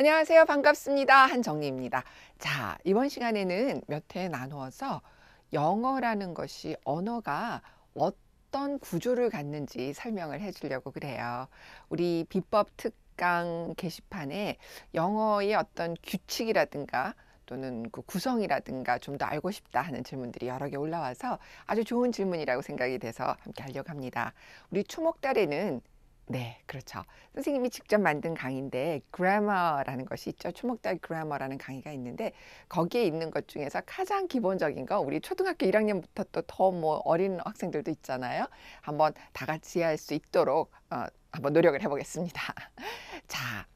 안녕하세요. 반갑습니다. 한정리입니다. 자, 이번 시간에는 몇회 나누어서 영어라는 것이 언어가 어떤 구조를 갖는지 설명을 해 주려고 그래요. 우리 비법 특강 게시판에 영어의 어떤 규칙이라든가 또는 그 구성이라든가 좀 더 알고 싶다 하는 질문들이 여러 개 올라와서 아주 좋은 질문이라고 생각이 돼서 함께 하려고 합니다. 우리 초목달에는 네, 그렇죠. 선생님이 직접 만든 강의인데 그래머라는 것이 있죠. 초목달 그래머라는 강의가 있는데 거기에 있는 것 중에서 가장 기본적인 거 우리 초등학교 1학년부터 또 더 뭐 어린 학생들도 있잖아요. 한번 다 같이 할 수 있도록 어, 한번 노력을 해보겠습니다. 자,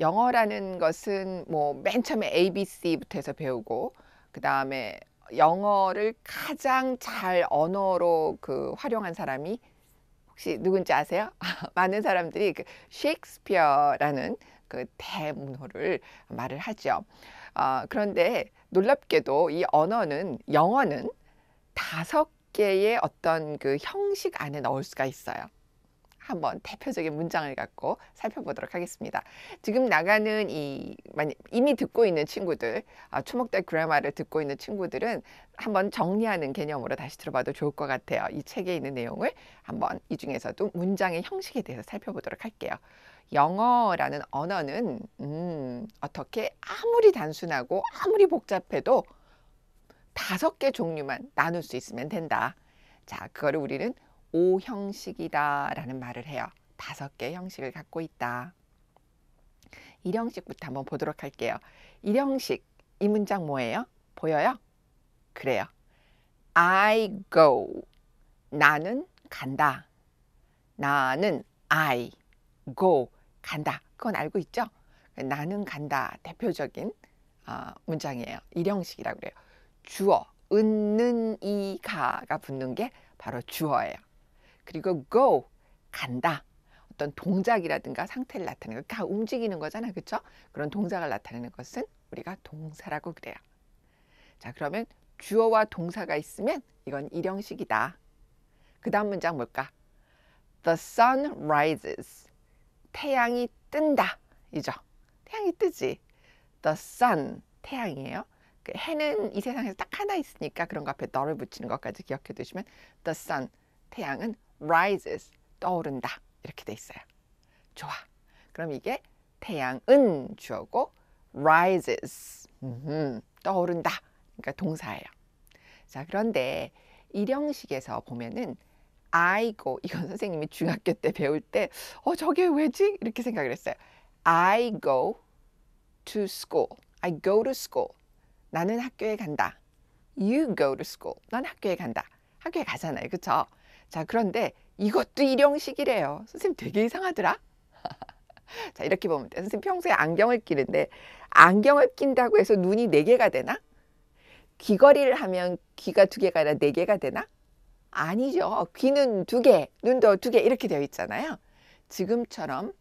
영어라는 것은 뭐 맨 처음에 ABC부터 해서 배우고 그 다음에 영어를 가장 잘 언어로 그 활용한 사람이 혹시 누군지 아세요? 많은 사람들이 그 셰익스피어라는 그 대문호를 말을 하죠. 어, 그런데 놀랍게도 이 언어는 영어는 다섯 개의 어떤 그 형식 안에 넣을 수가 있어요. 한번 대표적인 문장을 갖고 살펴보도록 하겠습니다. 지금 나가는 이 이미 듣고 있는 친구들, 아, 초목대 그라마를 듣고 있는 친구들은 한번 정리하는 개념으로 다시 들어봐도 좋을 것 같아요. 이 책에 있는 내용을 한번 이 중에서도 문장의 형식에 대해서 살펴보도록 할게요. 영어라는 언어는 음, 어떻게 아무리 단순하고 아무리 복잡해도 다섯 개 종류만 나눌 수 있으면 된다. 자, 그거를 우리는 오 형식이다 라는 말을 해요. 다섯 개 형식을 갖고 있다. 일형식부터 한번 보도록 할게요. 일형식 이 문장 뭐예요? 보여요? 그래요. I go. 나는 간다. 나는 I go 간다. 그건 알고 있죠? 나는 간다 대표적인 어, 문장이에요. 일형식이라고 그래요. 주어, 은는 이가가 붙는 게 바로 주어예요. 그리고 go 간다. 어떤 동작이라든가 상태를 나타내는 다 움직이는 거잖아. 그렇죠? 그런 동작을 나타내는 것은 우리가 동사라고 그래요. 자, 그러면 주어와 동사가 있으면 이건 일형식이다. 그다음 문장 뭘까? The sun rises. 태양이 뜬다. 이죠? 태양이 뜨지. The sun. 태양이에요. 그 해는 이 세상에서 딱 하나 있으니까 그런 거 앞에 너를 붙이는 것까지 기억해 두시면 the sun. 태양은 rises 떠오른다 이렇게 돼 있어요. 좋아. 그럼 이게 태양은 주어고 rises 음흠, 떠오른다. 그러니까 동사예요. 자 그런데 일형식에서 보면은 아이고 이건 선생님이 중학교 때 배울 때 어 저게 왜지 이렇게 생각을 했어요. I go to school. I go to school. 나는 학교에 간다. You go to school. 넌 학교에 간다. 학교에 가잖아요. 그렇죠? 자, 그런데 이것도 일용식이래요. 선생님 되게 이상하더라. 자, 이렇게 보면 돼. 선생님 평소에 안경을 끼는데 안경을 낀다고 해서 눈이 네개가 되나? 귀걸이를 하면 귀가 두개가 아니라 네개가 되나? 아니죠. 귀는 두개 눈도 두 개 이렇게 되어 있잖아요. 지금처럼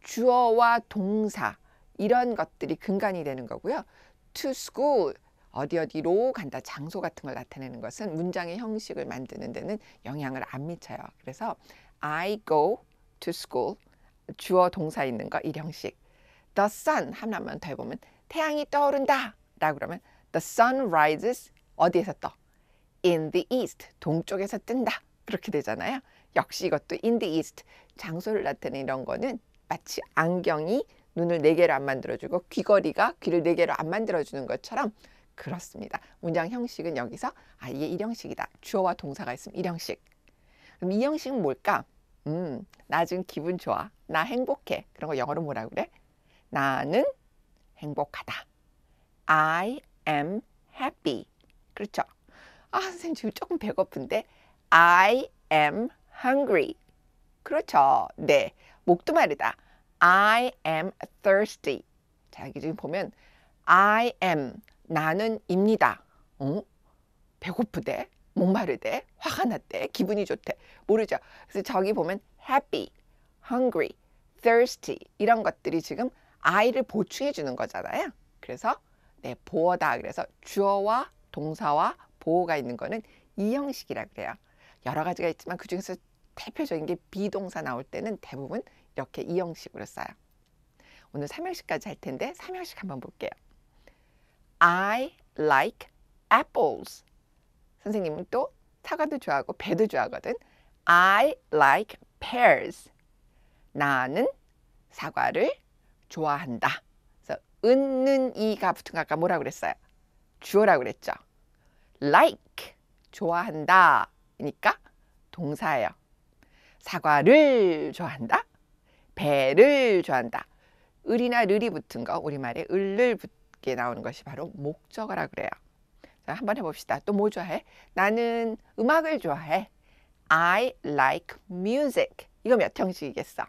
주어와 동사 이런 것들이 근간이 되는 거고요. to school 어디 어디로 간다 장소 같은 걸 나타내는 것은 문장의 형식을 만드는 데는 영향을 안 미쳐요. 그래서 I go to school 주어 동사 있는 거 일형식 The sun 하나만 더 해보면 태양이 떠오른다 라고 그러면 The sun rises 어디에서 떠? In the east 동쪽에서 뜬다 그렇게 되잖아요. 역시 이것도 in the east 장소를 나타내는 이런 거는 마치 안경이 눈을 네 개로 안 만들어주고 귀걸이가 귀를 네 개로 안 만들어주는 것처럼 그렇습니다. 문장 형식은 여기서 아 이게 일형식이다. 주어와 동사가 있으면 일형식. 그럼 이형식은 뭘까? 음, 나 지금 기분 좋아. 나 행복해. 그런 거 영어로 뭐라 그래? 나는 행복하다. I am happy. 그렇죠? 아, 선생님 지금 조금 배고픈데 I am hungry. 그렇죠. 네. 목도 마르다. I am thirsty. 자, 여기 지금 보면 I am 나는입니다. 어? 배고프대, 목마르대, 화가 났대, 기분이 좋대. 모르죠. 그래서 저기 보면 happy, hungry, thirsty 이런 것들이 지금 I를 보충해 주는 거잖아요. 그래서 네, 보어다. 그래서 주어와 동사와 보어가 있는 거는 이 형식이라 그래요. 여러 가지가 있지만 그중에서 대표적인 게 비동사 나올 때는 대부분 이렇게 이 형식으로 써요. 오늘 3형식까지 할 텐데 3형식 한번 볼게요. I like apples. 선생님은 또 사과도 좋아하고 배도 좋아하거든. I like pears. 나는 사과를 좋아한다. 그래서 은는 이가 붙은 아까 뭐라 그랬어요? 주어라고 그랬죠. like 좋아한다. 이니까 동사예요. 사과를 좋아한다. 배를 좋아한다. 을이나 를이 붙은 거 우리말에 을를 붙 뒤에 나오는 것이 바로 목적어라 그래요. 자, 한번 해봅시다. 또 뭐 좋아해? 나는 음악을 좋아해. I like music. 이거 몇 형식이겠어?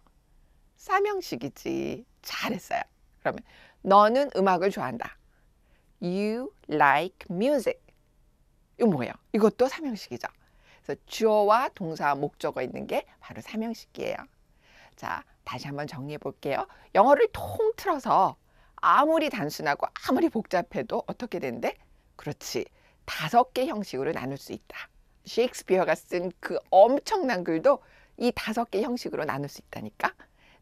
3형식이지. 잘했어요. 그러면 너는 음악을 좋아한다. You like music. 이거 뭐예요? 이것도 3형식이죠. 그래서 주어와 동사 목적어 있는 게 바로 3형식이에요. 자, 다시 한번 정리해 볼게요. 영어를 통틀어서 아무리 단순하고 아무리 복잡해도 어떻게 된대? 그렇지. 다섯 개 형식으로 나눌 수 있다. 셰익스피어가 쓴 그 엄청난 글도 이 다섯 개 형식으로 나눌 수 있다니까.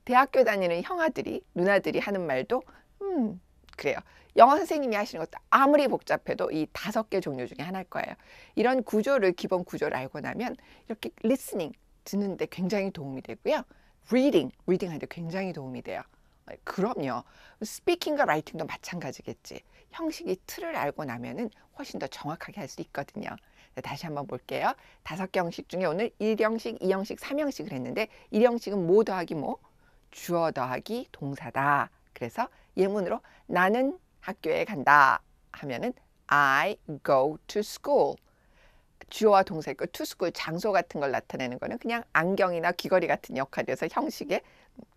대학교 다니는 형아들이 누나들이 하는 말도 음 그래요. 영어 선생님이 하시는 것도 아무리 복잡해도 이 다섯 개 종류 중에 하나일 거예요. 이런 구조를 기본 구조를 알고 나면 이렇게 리스닝 듣는데 굉장히 도움이 되고요. 리딩, 리딩 하는데 굉장히 도움이 돼요. 아, 그럼요. 스피킹과 라이팅도 마찬가지겠지. 형식이 틀을 알고 나면은 훨씬 더 정확하게 할 수 있거든요. 네, 다시 한번 볼게요. 다섯 개 형식 중에 오늘 일형식이형식삼형식을 했는데 일형식은뭐 더하기 뭐? 주어 더하기 동사다. 그래서 예문으로 나는 학교에 간다 하면은 I go to school. 주어와 동사 의그 to school 장소 같은 걸 나타내는 거는 그냥 안경이나 귀걸이 같은 역할이어서 형식에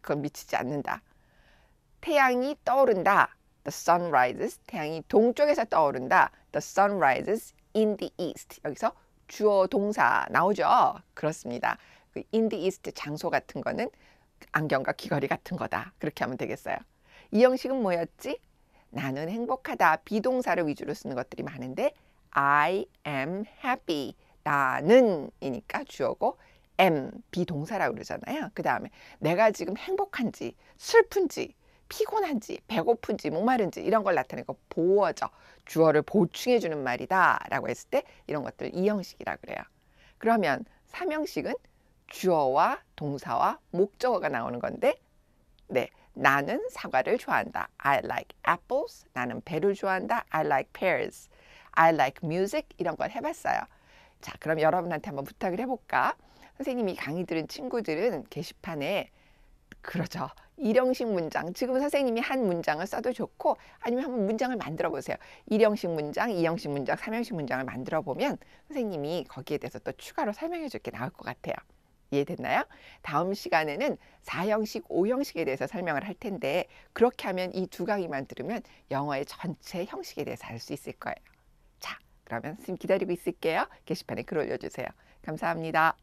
그걸 미치지 않는다. 태양이 떠오른다. The sun rises. 태양이 동쪽에서 떠오른다. The sun rises in the east. 여기서 주어 동사 나오죠. 그렇습니다. 그 in the east 장소 같은 거는 안경과 귀걸이 같은 거다. 그렇게 하면 되겠어요. 이 형식은 뭐였지? 나는 행복하다. 비동사를 위주로 쓰는 것들이 많은데 I am happy. 나는 이니까 주어고 am 비동사라고 그러잖아요. 그 다음에 내가 지금 행복한지 슬픈지 피곤한지 배고픈지 목마른지 이런 걸 나타내고 보어죠. 주어를 보충해 주는 말이다 라고 했을 때 이런 것들 이형식이라 그래요. 그러면 삼형식은 주어와 동사와 목적어가 나오는 건데 네 나는 사과를 좋아한다. I like apples. 나는 배를 좋아한다. I like pears. I like music. 이런 걸 해봤어요. 자 그럼 여러분한테 한번 부탁을 해볼까? 선생님이 강의 들은 친구들은 게시판에 그러죠. 일형식 문장. 지금 선생님이 한 문장을 써도 좋고 아니면 한번 문장을 만들어 보세요. 일형식 문장, 이형식 문장, 삼형식 문장을 만들어 보면 선생님이 거기에 대해서 또 추가로 설명해 줄 게 나올 것 같아요. 이해됐나요? 다음 시간에는 사형식오형식에 대해서 설명을 할 텐데 그렇게 하면 이 두 강의만 들으면 영어의 전체 형식에 대해서 알 수 있을 거예요. 자, 그러면 선생님 기다리고 있을게요. 게시판에 글 올려주세요. 감사합니다.